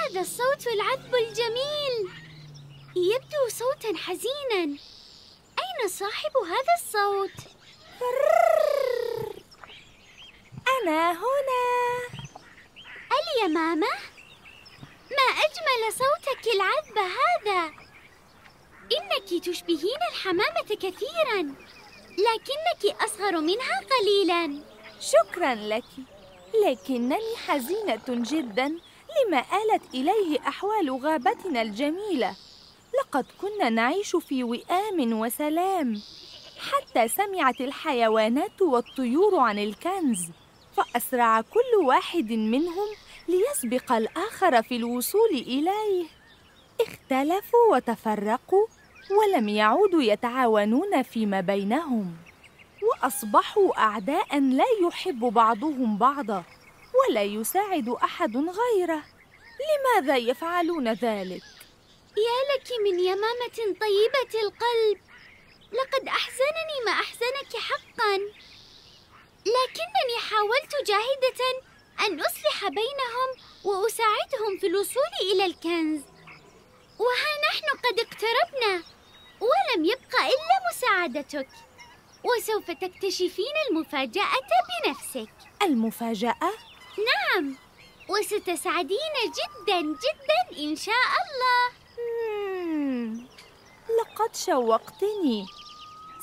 هذا الصوت العذب الجميل يبدو صوتا حزينا أين صاحب هذا الصوت؟ أنا هنا اليمامة؟ ما أجمل صوتك العذب هذا إنك تشبهين الحمامة كثيراً لكنك أصغر منها قليلاً شكراً لك لكنني حزينة جداً لما آلت إليه أحوال غابتنا الجميلة لقد كنا نعيش في وئام وسلام حتى سمعت الحيوانات والطيور عن الكنز فأسرع كل واحد منهم ليسبق الآخر في الوصول إليه اختلفوا وتفرقوا ولم يعودوا يتعاونون فيما بينهم وأصبحوا أعداء لا يحب بعضهم بعضا ولا يساعد أحد غيره لماذا يفعلون ذلك؟ يا لك من يمامة طيبة القلب لقد أحزنني ما أحزنك حقا لكنني حاولت جاهدة أن أصلح بينهم وأساعدهم في الوصول إلى الكنز وها نحن قد اقتربنا ولم يبق إلا مساعدتك وسوف تكتشفين المفاجأة بنفسك المفاجأة؟ نعم وستسعدين جدا جدا إن شاء الله لقد شوقتني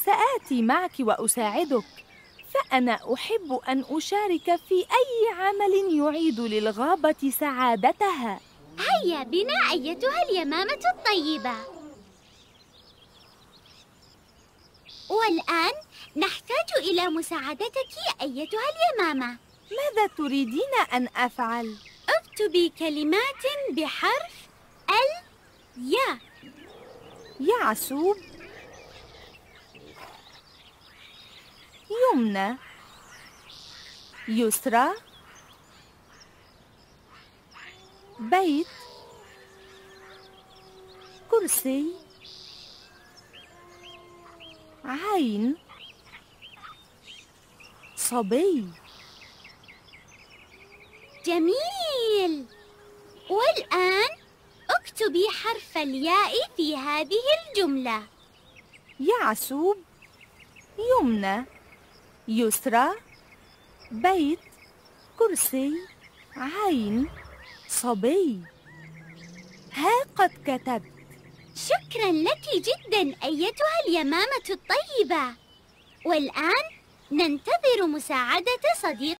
سآتي معك وأساعدك فأنا أحب أن أشارك في أي عمل يعيد للغابة سعادتها هيا بنا أيتها اليمامة الطيبة والآن نحتاج إلى مساعدتك أيتها اليمامة ماذا تريدين أن أفعل؟ اكتبي كلمات بحرف ال يا يا عسوب يمنى يسرى بيت كرسي عين صبي جميل والآن اكتبي حرف الياء في هذه الجملة يعسوب يمنى يسرى بيت كرسي عين صبي ها قد كتبت شكرا لك جدا أيتها اليمامة الطيبة والآن ننتظر مساعدة صديق